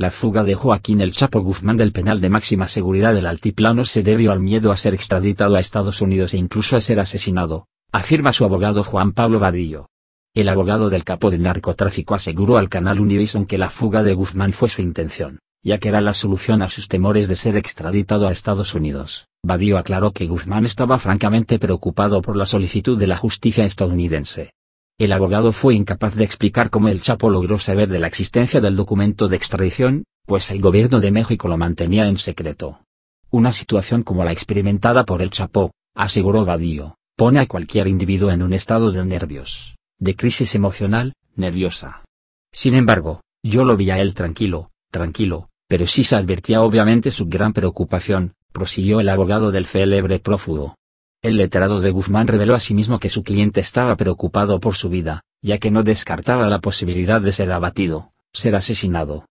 La fuga de Joaquín El Chapo Guzmán del penal de máxima seguridad del Altiplano se debió al miedo a ser extraditado a Estados Unidos e incluso a ser asesinado, afirma su abogado Juan Pablo Vadillo. El abogado del capo del narcotráfico aseguró al canal Univision que la fuga de Guzmán fue su intención, ya que era la solución a sus temores de ser extraditado a Estados Unidos. Vadillo aclaró que Guzmán estaba francamente preocupado por la solicitud de la justicia estadounidense, el abogado fue incapaz de explicar cómo el Chapo logró saber de la existencia del documento de extradición, pues el gobierno de México lo mantenía en secreto. Una situación como la experimentada por el Chapo, aseguró Badío, pone a cualquier individuo en un estado de nervios, de crisis emocional, nerviosa. Sin embargo, yo lo vi a él tranquilo, tranquilo, pero sí se advertía obviamente su gran preocupación, prosiguió el abogado del célebre prófugo. El letrado de Guzmán reveló asimismo que su cliente estaba preocupado por su vida, ya que no descartaba la posibilidad de ser abatido, ser asesinado,